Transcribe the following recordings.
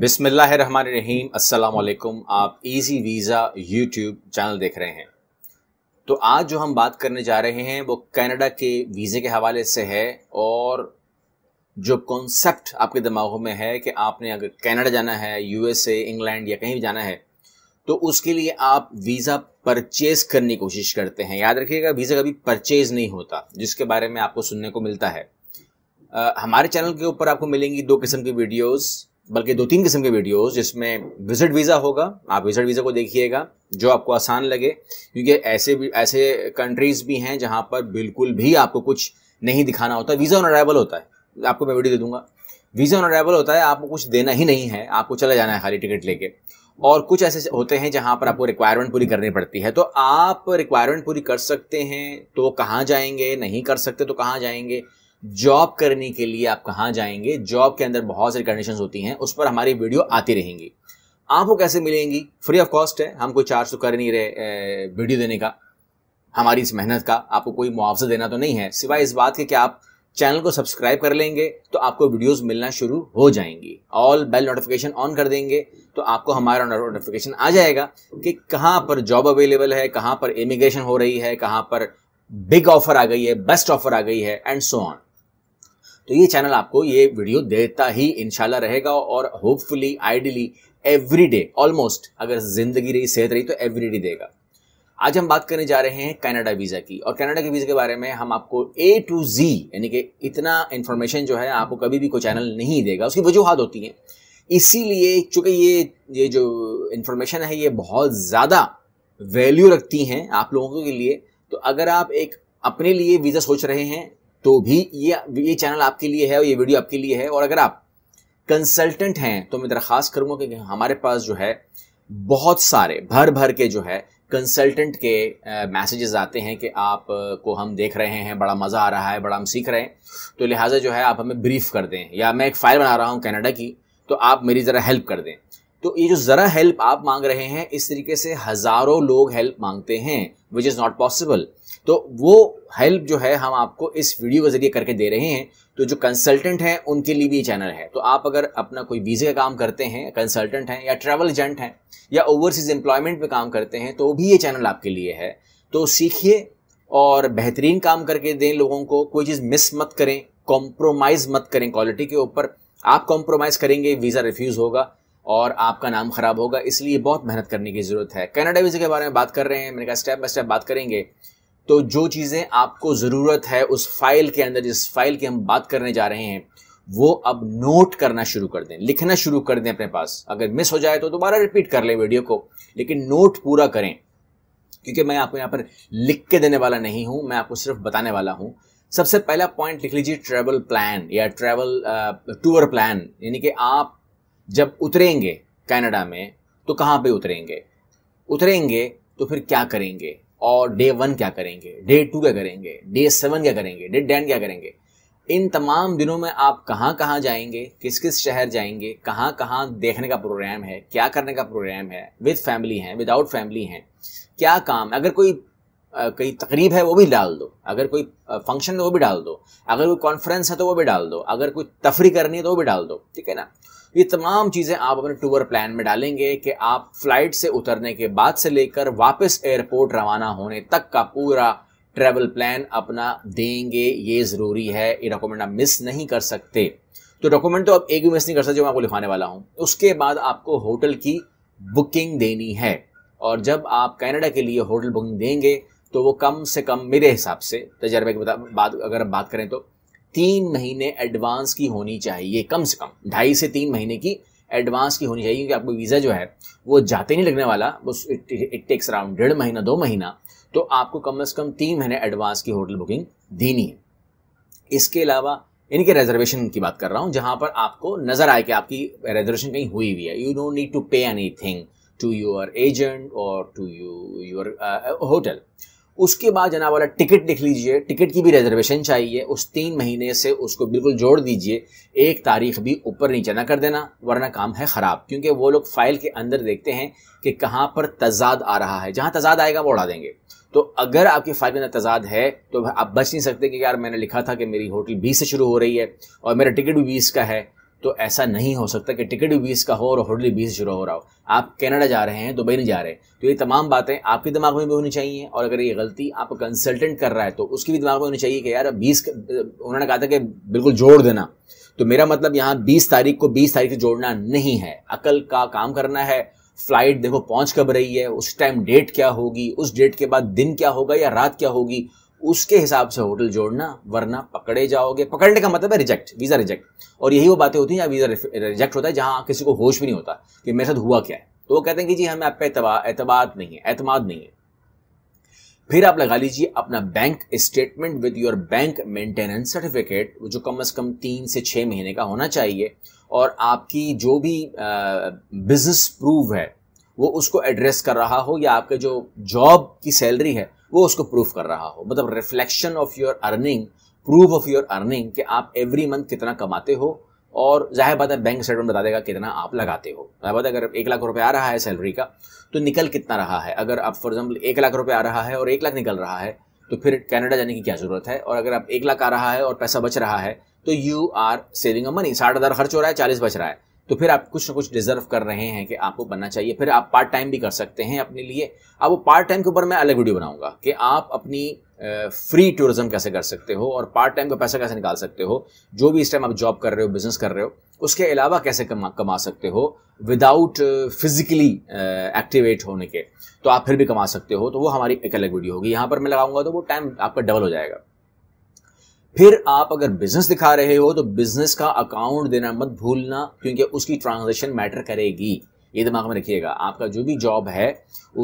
बिसमीम असलकुम आप इजी वीज़ा यूट्यूब चैनल देख रहे हैं तो आज जो हम बात करने जा रहे हैं वो कनाडा के वीज़े के हवाले से है और जो कॉन्सेप्ट आपके दिमागों में है कि आपने अगर कनाडा जाना है यूएसए इंग्लैंड या कहीं भी जाना है तो उसके लिए आप वीज़ा परचेज करने की कोशिश करते हैं याद रखिएगा वीज़ा कभी परचेज नहीं होता जिसके बारे में आपको सुनने को मिलता है आ, हमारे चैनल के ऊपर आपको मिलेंगी दो किस्म की वीडियोज़ बल्कि दो तीन किस्म के वीडियोस जिसमें विजिट वीज़ा होगा आप विजिट वीज़ा को देखिएगा जो आपको आसान लगे क्योंकि ऐसे भी ऐसे कंट्रीज़ भी हैं जहां पर बिल्कुल भी आपको कुछ नहीं दिखाना होता वीज़ा ऑन अराइवल होता है आपको मैं वीडियो दे दूंगा वीज़ा ऑन अराइवल होता है आपको कुछ देना ही नहीं है आपको चला जाना है खाली टिकट लेके और कुछ ऐसे होते हैं जहाँ पर आपको रिक्वायरमेंट पूरी करनी पड़ती है तो आप रिक्वायरमेंट पूरी कर सकते हैं तो कहाँ जाएंगे नहीं कर सकते तो कहाँ जाएंगे जॉब करने के लिए आप कहाँ जाएंगे जॉब के अंदर बहुत सारी कंडीशन होती हैं उस पर हमारी वीडियो आती रहेंगी आपको कैसे मिलेंगी फ्री ऑफ कॉस्ट है हम कोई चार्ज तो कर नहीं रहे वीडियो देने का हमारी इस मेहनत का आपको कोई मुआवजा देना तो नहीं है सिवाय इस बात के कि आप चैनल को सब्सक्राइब कर लेंगे तो आपको वीडियोस मिलना शुरू हो जाएंगी ऑल बेल नोटिफिकेशन ऑन कर देंगे तो आपको हमारा नोटिफिकेशन आ जाएगा कि कहाँ पर जॉब अवेलेबल है कहाँ पर इमिग्रेशन हो रही है कहाँ पर बिग ऑफर आ गई है बेस्ट ऑफर आ गई है एंड सो ऑन तो ये चैनल आपको ये वीडियो देता ही इनशाला रहेगा और hopefully ideally every day almost अगर जिंदगी रही सेहत रही तो एवरी डे देगा आज हम बात करने जा रहे हैं कनाडा वीज़ा की और कनाडा के वीज़ा के बारे में हम आपको ए टू जी यानी कि इतना इन्फॉर्मेशन जो है आपको कभी भी कोई चैनल नहीं देगा उसकी वजूहत होती हैं इसीलिए चूंकि ये ये जो इन्फॉर्मेशन है ये बहुत ज़्यादा वैल्यू रखती हैं आप लोगों के लिए तो अगर आप एक अपने लिए वीज़ा सोच रहे हैं तो भी ये ये चैनल आपके लिए है और ये वीडियो आपके लिए है और अगर आप कंसल्टेंट हैं तो मैं दरख्वास्त करूंगा कि हमारे पास जो है बहुत सारे भर भर के जो है कंसल्टेंट के मैसेजेस आते हैं कि आप को हम देख रहे हैं बड़ा मज़ा आ रहा है बड़ा हम सीख रहे हैं तो लिहाजा जो है आप हमें ब्रीफ कर दें या मैं एक फ़ाइल बना रहा हूँ कनाडा की तो आप मेरी ज़रा हेल्प कर दें तो ये जो ज़रा हेल्प आप मांग रहे हैं इस तरीके से हज़ारों लोग हेल्प मांगते हैं विच इज़ नॉट पॉसिबल तो वो हेल्प जो है हम आपको इस वीडियो के ज़रिए करके दे रहे हैं तो जो कंसल्टेंट हैं उनके लिए भी ये चैनल है तो आप अगर अपना कोई वीज़े का काम करते हैं कंसल्टेंट हैं या ट्रैवल एजेंट हैं या ओवरसीज़ एम्प्लॉयमेंट में काम करते हैं तो भी ये चैनल आपके लिए है तो सीखिए और बेहतरीन काम करके दें लोगों को कोई चीज़ मिस मत करें कॉम्प्रोमाइज़ मत करें क्वालिटी के ऊपर आप कॉम्प्रोमाइज़ करेंगे वीज़ा रिफ्यूज़ होगा और आपका नाम ख़राब होगा इसलिए बहुत मेहनत करने की ज़रूरत है कनाडा वीज़े के बारे में बात कर रहे हैं मैंने कहा स्टेप बाय स्टेप बात करेंगे तो जो चीज़ें आपको ज़रूरत है उस फाइल के अंदर जिस फाइल की हम बात करने जा रहे हैं वो अब नोट करना शुरू कर दें लिखना शुरू कर दें अपने पास अगर मिस हो जाए तो दोबारा रिपीट कर लें वीडियो को लेकिन नोट पूरा करें क्योंकि मैं आपको यहाँ पर लिख के देने वाला नहीं हूँ मैं आपको सिर्फ बताने वाला हूँ सबसे पहला पॉइंट लिख लीजिए ट्रैवल प्लान या ट्रैवल टूर प्लान यानी कि आप जब उतरेंगे कनाडा में तो कहाँ पे उतरेंगे उतरेंगे तो फिर क्या करेंगे और डे वन क्या करेंगे डे टू क्या करेंगे डे सेवन क्या करेंगे डे टेन क्या करेंगे इन तमाम दिनों में आप कहाँ कहाँ जाएंगे किस किस शहर जाएंगे कहाँ कहाँ देखने का प्रोग्राम है क्या करने का प्रोग्राम है विद फैमिली हैं विदाउट फैमिली हैं क्या काम अगर कोई कोई तकरीब है वो भी डाल दो अगर कोई फंक्शन है तो वो भी डाल दो अगर कोई कॉन्फ्रेंस है तो वो भी डाल दो अगर कोई तफरी करनी है तो वो भी डाल दो ठीक है ना ये तमाम चीज़ें आप अपने टूर प्लान में डालेंगे कि आप फ्लाइट से उतरने के बाद से लेकर वापस एयरपोर्ट रवाना होने तक का पूरा ट्रैवल प्लान अपना देंगे ये ज़रूरी है ये डॉक्यूमेंट आप मिस नहीं कर सकते तो डॉक्यूमेंट तो आप एक भी मिस नहीं कर सकते जो मैं आपको लिखाने वाला हूँ उसके बाद आपको होटल की बुकिंग देनी है और जब आप कनाडा के लिए होटल बुकिंग देंगे तो वो कम से कम मेरे हिसाब से तजर्बे तो के बात अगर बात करें तो तीन महीने एडवांस की होनी चाहिए कम से कम ढाई से तीन महीने की एडवांस की होनी चाहिए क्योंकि आपको वीज़ा जो है वो जाते नहीं लगने वाला बस इट टेक्स अराउंड डेढ़ महीना दो महीना तो आपको कम से कम तीन महीने एडवांस की होटल बुकिंग देनी है इसके अलावा इनके रिजर्वेशन की बात कर रहा हूँ जहाँ पर आपको नज़र आए कि आपकी रिजर्वेशन कहीं हुई हुई है you don't need to pay anything to your agent और टू यू योर होटल उसके बाद जनाब वाला टिकट लिख लीजिए टिकट की भी रिजर्वेशन चाहिए उस तीन महीने से उसको बिल्कुल जोड़ दीजिए एक तारीख भी ऊपर नीचे ना कर देना वरना काम है ख़राब क्योंकि वो लोग फाइल के अंदर देखते हैं कि कहाँ पर तजाद आ रहा है जहाँ तजाद आएगा वो उड़ा देंगे तो अगर आपकी फाइल में तजाद है तो आप बच नहीं सकते कि यार मैंने लिखा था कि मेरी होटल बीस से शुरू हो रही है और मेरा टिकट भी बीस का है तो ऐसा नहीं हो सकता कि टिकट भी बीस का हो और होटल भी बीस यूरो हो रहा हो आप कनाडा जा रहे हैं दुबई नहीं जा रहे तो ये तमाम बातें आपके दिमाग में भी होनी चाहिए और अगर ये गलती आप कंसल्टेंट कर रहा है तो उसकी भी दिमाग में होनी चाहिए कि यार बीस उन्होंने कहा था कि बिल्कुल जोड़ देना तो मेरा मतलब यहाँ बीस तारीख को बीस तारीख से जोड़ना नहीं है अकल का काम करना है फ्लाइट देखो पहुंच कब रही है उस टाइम डेट क्या होगी उस डेट के बाद दिन क्या होगा या रात क्या होगी उसके हिसाब से होटल जोड़ना वरना पकड़े जाओगे पकड़ने का मतलब है रिजेक्ट वीज़ा रिजेक्ट और यही वो बातें होती हैं जहाँ वीज़ा रिजेक्ट होता है जहाँ किसी को होश भी नहीं होता कि मेरे साथ हुआ क्या है तो वो कहते हैं कि जी हमें आप पे एतबाद नहीं है एतमाद नहीं है फिर आप लगा लीजिए अपना bank statement with your bank maintenance certificate जो कम से कम तीन से छः महीने का होना चाहिए और आपकी जो भी बिजनेस प्रूव है वो उसको एड्रेस कर रहा हो या आपके जो जॉब की सैलरी है वो उसको प्रूफ कर रहा हो मतलब reflection of your earning proof of your earning कि आप एवरी मंथ कितना कमाते हो और जाहिर बात है बैंक स्टेटमेंट बता देगा कितना आप लगाते हो जाहिर बात है अगर एक लाख रुपए आ रहा है सैलरी का तो निकल कितना रहा है अगर आप फॉर एग्जाम्पल एक लाख रुपए आ रहा है और एक लाख निकल रहा है तो फिर कनाडा जाने की क्या ज़रूरत है और अगर आप एक लाख आ रहा है और पैसा बच रहा है तो you are saving a money साठ हज़ार खर्च हो रहा है चालीस बच रहा है तो फिर आप कुछ ना कुछ डिजर्व कर रहे हैं कि आपको बनना चाहिए फिर आप पार्ट टाइम भी कर सकते हैं अपने लिए अब वो पार्ट टाइम के ऊपर मैं अलग वीडियो बनाऊंगा कि आप अपनी फ्री टूरिज्म कैसे कर सकते हो और पार्ट टाइम का पैसा कैसे निकाल सकते हो जो भी इस टाइम आप जॉब कर रहे हो बिजनेस कर रहे हो उसके अलावा कैसे कमा कमा सकते हो विदाउट फिजिकली एक्टिवेट होने के तो आप फिर भी कमा सकते हो तो वो हमारी एक अलग वीडियो होगी यहाँ पर मैं लगाऊंगा तो वो टाइम आपका डबल हो जाएगा फिर आप अगर बिजनेस दिखा रहे हो तो बिजनेस का अकाउंट देना मत भूलना क्योंकि उसकी ट्रांजेक्शन मैटर करेगी ये दिमाग में रखिएगा आपका जो भी जॉब है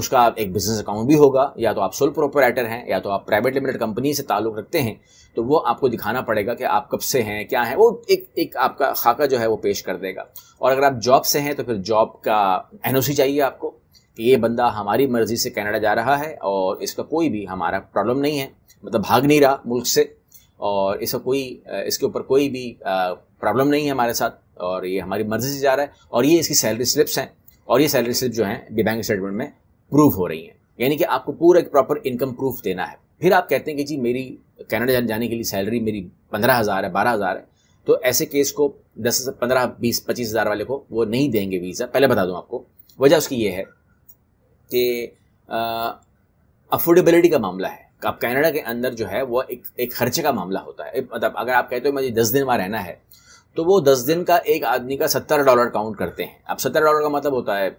उसका एक बिजनेस अकाउंट भी होगा या तो आप सोल प्रोपराइटर हैं या तो आप प्राइवेट लिमिटेड कंपनी से ताल्लुक रखते हैं तो वो आपको दिखाना पड़ेगा कि आप कब से हैं क्या है वो एक एक आपका खाका जो है वो पेश कर देगा और अगर आप जॉब से हैं तो फिर जॉब का एन चाहिए आपको कि ये बंदा हमारी मर्जी से कनाडा जा रहा है और इसका कोई भी हमारा प्रॉब्लम नहीं है मतलब भाग नहीं रहा मुल्क से और इसका कोई इसके ऊपर कोई भी प्रॉब्लम नहीं है हमारे साथ और ये हमारी मर्जी से जा रहा है और ये इसकी सैलरी स्लिप्स हैं और ये सैलरी स्लिप जो हैं डी बैंक स्टेटमेंट में प्रूव हो रही हैं यानी कि आपको पूरा एक प्रॉपर इनकम प्रूफ देना है फिर आप कहते हैं कि जी मेरी कनाडा जाने के लिए सैलरी मेरी पंद्रह हज़ार है बारह हज़ार है तो ऐसे केस को दस पंद्रह बीस पच्चीस हज़ार वाले को वो नहीं देंगे वीज़ा पहले बता दूँ आपको वजह उसकी ये है कि अफोर्डेबिलिटी का मामला है अब कनाडा के अंदर जो है वो एक एक खर्चे का मामला होता है मतलब अगर आप कहते हो मुझे दस दिन वहाँ रहना है तो वो दस दिन का एक आदमी का सत्तर डॉलर काउंट करते हैं अब सत्तर डॉलर का मतलब होता है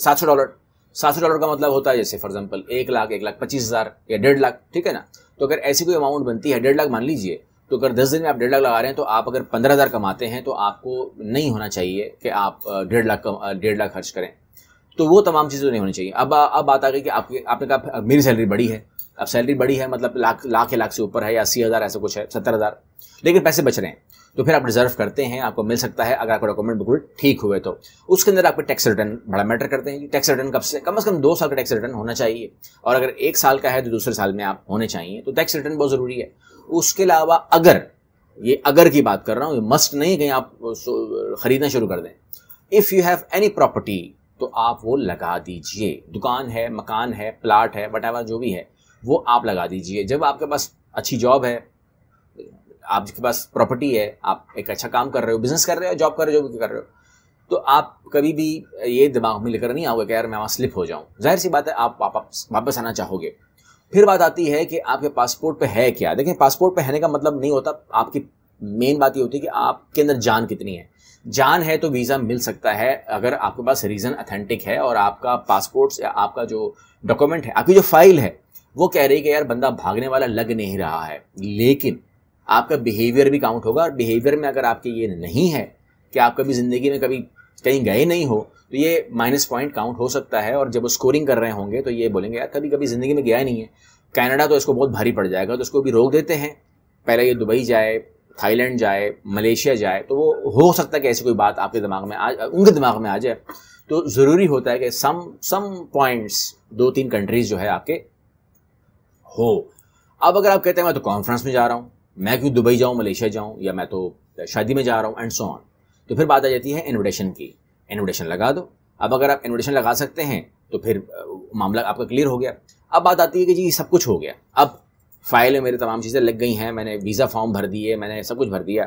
सात सौ डॉलर सात सौ डॉलर का मतलब होता है जैसे फॉर एग्जाम्पल एक लाख एक लाख पच्चीस हज़ार या डेढ़ लाख ठीक है ना तो अगर ऐसी कोई अमाउंट बनती है डेढ़ लाख मान लीजिए तो अगर दस दिन में आप डेढ़ लाख लगा रहे हैं तो आप अगर पंद्रह हज़ार कमाते हैं तो आपको नहीं होना चाहिए कि आप डेढ़ लाख डेढ़ लाख खर्च करें तो वो तमाम चीज़ें नहीं होनी चाहिए अब अब बात आ गई कि आपके आपने कहा मेरी सैलरी बड़ी है अब सैलरी बड़ी है मतलब लाख लाख लाख से ऊपर है या अस्सी हज़ार ऐसा कुछ है सत्तर हज़ार लेकिन पैसे बच रहे हैं तो फिर आप रिजर्व करते हैं आपको मिल सकता है अगर आपका डॉक्यूमेंट बिल्कुल ठीक हुए तो उसके अंदर आपके टैक्स रिटर्न बड़ा मैटर करते हैं टैक्स रिटर्न कब से कम अज़ कम दो साल का टैक्स रिटर्न होना चाहिए और अगर एक साल का है तो दूसरे साल में आप होने चाहिए तो टैक्स रिटर्न बहुत ज़रूरी है उसके अलावा अगर ये अगर की बात कर रहा हूँ ये मस्ट नहीं कहीं आप खरीदना शुरू कर दें if you have any property तो आप वो लगा दीजिए दुकान है मकान है प्लाट है वट जो भी है वो आप लगा दीजिए जब आपके पास अच्छी जॉब है आपके पास प्रॉपर्टी है आप एक अच्छा काम कर रहे हो बिजनेस कर रहे हो जॉब कर रहे हो जो भी कर रहे हो तो आप कभी भी ये दिमाग में लेकर नहीं आओगे कि यार मैं वहाँ स्लिप हो जाऊँ जाहिर सी बात है आप वापस आना चाहोगे फिर बात आती है कि आपके पासपोर्ट पे है क्या देखिए पासपोर्ट पे रहने का मतलब नहीं होता आपकी मेन बात ये होती है कि आपके अंदर जान कितनी है जान है तो वीज़ा मिल सकता है अगर आपके पास रीज़न अथेंटिक है और आपका पासपोर्ट या आपका जो डॉक्यूमेंट है आपकी जो फाइल है वो कह रही है कि यार बंदा भागने वाला लग नहीं रहा है लेकिन आपका बिहेवियर भी काउंट होगा और बिहेवियर में अगर आपके ये नहीं है कि आप कभी ज़िंदगी में कभी कहीं गए नहीं हो तो ये माइनस पॉइंट काउंट हो सकता है और जब वो स्कोरिंग कर रहे होंगे तो ये बोलेंगे यार कभी कभी ज़िंदगी में गया नहीं है कनाडा तो इसको बहुत भारी पड़ जाएगा तो इसको भी रोक देते हैं पहले ये दुबई जाए थाईलैंड जाए मलेशिया जाए तो वो हो सकता है कि ऐसी कोई बात आपके दिमाग में आ उनके दिमाग में आ जाए तो ज़रूरी होता है कि सम सम पॉइंट्स दो तीन कंट्रीज़ जो है आपके हो अब अगर आप कहते हैं मैं तो कॉन्फ्रेंस में जा रहा हूँ मैं क्यों दुबई जाऊँ मलेशिया जाऊँ या मैं तो शादी में जा रहा हूँ एंड सो ऑन तो फिर बात आ जाती है इन्विटेशन की इन्विटेशन लगा दो अब अगर आप इन्विटेशन लगा सकते हैं तो फिर मामला आपका क्लियर हो गया अब बात आती है कि जी सब कुछ हो गया अब फाइल में मेरी तमाम चीज़ें लग गई हैं मैंने वीज़ा फॉर्म भर दिए मैंने सब कुछ भर दिया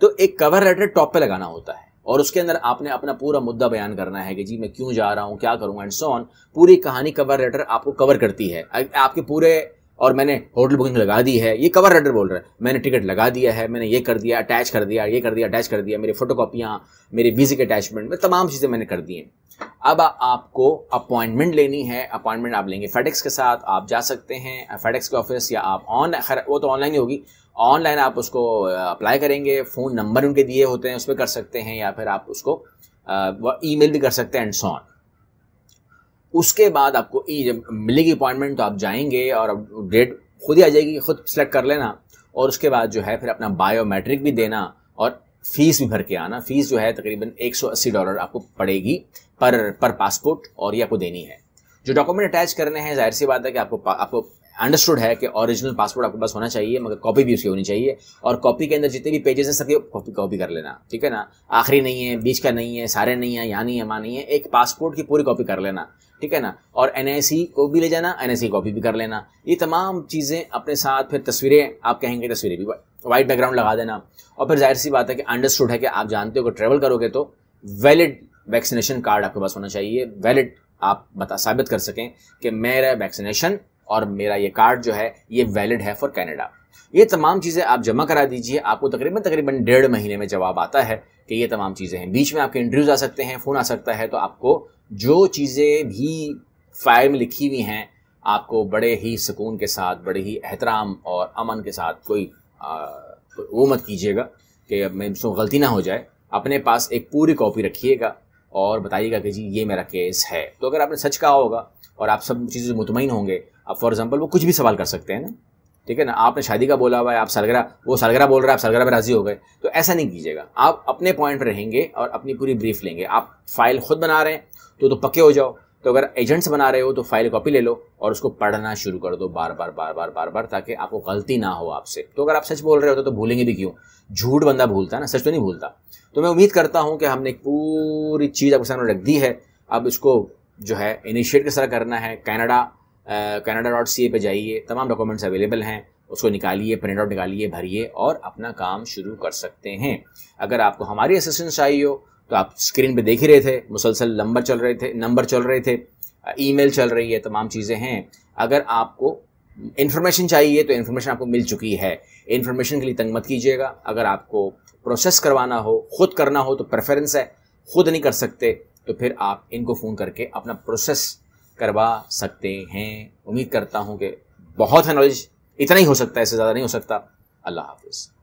तो एक कवर लेटर टॉप पे लगाना होता है और उसके अंदर आपने अपना पूरा मुद्दा बयान करना है कि जी मैं क्यों जा रहा हूँ क्या करूँगा एंड सो ऑन पूरी कहानी कवर लेटर आपको कवर करती है आपके पूरे और मैंने होटल बुकिंग लगा दी है ये कवर लेटर बोल रहा है मैंने टिकट लगा दिया है मैंने ये कर दिया अटैच कर दिया ये कर दिया अटैच कर दिया मेरी फोटो कापियाँ मेरे वीज़े के अटैचमेंट में तमाम चीज़ें मैंने कर दी हैं अब आपको अपॉइंटमेंट लेनी है अपॉइंटमेंट आप लेंगे फेडेक्स के साथ आप जा सकते हैं फेडेक्स के ऑफिस या आप ऑन खैर वो तो ऑनलाइन ही होगी ऑनलाइन आप उसको अप्लाई करेंगे फ़ोन नंबर उनके दिए होते हैं उस पर कर सकते हैं या फिर आप उसको ई मेल भी कर सकते हैं एंड सॉन उसके बाद आपको e, जब मिलेगी अपॉइंटमेंट तो आप जाएंगे और अब डेट खुद ही आ जाएगी खुद सेलेक्ट कर लेना और उसके बाद जो है फिर अपना बायोमेट्रिक भी देना और फीस भी भर के आना फीस जो है तकरीबन 180 डॉलर आपको पड़ेगी पर पर पासपोर्ट और ये आपको देनी है जो डॉक्यूमेंट अटैच करने हैं जाहिर सी बात है कि आपको आपको अंडरस्टूड है कि ओरिजिनल पासपोर्ट आपके पास होना चाहिए मगर कॉपी भी उसकी होनी चाहिए और कॉपी के अंदर जितने भी पेजेस हैं सबके कॉपी कॉपी कर लेना ठीक है ना आखिरी नहीं है बीच का नहीं है सारे नहीं है यहाँ नहीं है वहाँ नहीं है एक पासपोर्ट की पूरी कॉपी कर लेना ठीक है ना और एन e को भी ले जाना एन e कॉपी भी कर लेना ये तमाम चीज़ें अपने साथ फिर तस्वीरें आप कहेंगे तस्वीरें भी वाइट बैकग्राउंड लगा देना और फिर जाहिर सी बात है कि अंडरस्टूड है कि आप जानते हो कि ट्रैवल करोगे तो वैलिड वैक्सीनेशन कार्ड आपके पास होना चाहिए वैलिड आप बता साबित कर सकें कि मेरा वैक्सीनेशन और मेरा ये कार्ड जो है ये वैलिड है फॉर कैनेडा ये तमाम चीज़ें आप जमा करा दीजिए आपको तकरीबन तकरीबन डेढ़ महीने में जवाब आता है कि ये तमाम चीज़ें हैं बीच में आपके इंटरव्यूज़ आ सकते हैं फ़ोन आ सकता है तो आपको जो चीज़ें भी फाइल में लिखी हुई हैं आपको बड़े ही सुकून के साथ बड़े ही एहतराम और अमन के साथ कोई वो मत कीजिएगा कि मुझसे गलती ना हो जाए अपने पास एक पूरी कॉपी रखिएगा और बताइएगा कि जी ये मेरा केस है तो अगर आपने सच कहा होगा और आप सब चीज़ों से मुतमिन होंगे अब फॉर एग्जाम्पल वो कुछ भी सवाल कर सकते हैं ना ठीक है ना आपने शादी का बोला हुआ है आप सरगरा वो सरगरा बोल रहा है आप सरगरा पर राजी हो गए तो ऐसा नहीं कीजिएगा आप अपने पॉइंट पर रहेंगे और अपनी पूरी ब्रीफ लेंगे आप फाइल खुद बना रहे हैं तो तो पक्के हो जाओ तो अगर एजेंट्स बना रहे हो तो फाइल कॉपी ले लो और उसको पढ़ना शुरू कर दो बार बार बार बार बार बार ताकि आपको गलती ना हो आपसे तो अगर आप सच बोल रहे होते तो भूलेंगे भी क्यों झूठ बंदा भूलता है ना सच तो नहीं भूलता तो मैं उम्मीद करता हूँ कि हमने पूरी चीज़ आपके सामने रख दी है अब इसको जो है इनिशिएट किस तरह करना है Canada Canada dot C A पर जाइए तमाम डॉक्यूमेंट्स अवेलेबल हैं उसको निकालिए प्रिंट आउट निकालिए भरिए और अपना काम शुरू कर सकते हैं अगर आपको हमारी असिस्टेंस चाहिए हो तो आप स्क्रीन पे देख ही रहे थे मुसलसल नंबर चल रहे थे नंबर चल रहे थे ईमेल चल रही है तमाम चीज़ें हैं अगर आपको इन्फॉर्मेशन चाहिए तो इन्फॉर्मेशन आपको मिल चुकी है इन्फॉर्मेशन के लिए तंग मत कीजिएगा अगर आपको प्रोसेस करवाना हो खुद करना हो तो प्रेफरेंस है खुद नहीं कर सकते तो फिर आप इनको फ़ोन करके अपना प्रोसेस करवा सकते हैं उम्मीद करता हूँ कि बहुत है नॉलेज इतना ही हो सकता है इससे ज़्यादा नहीं हो सकता अल्लाह हाफिज़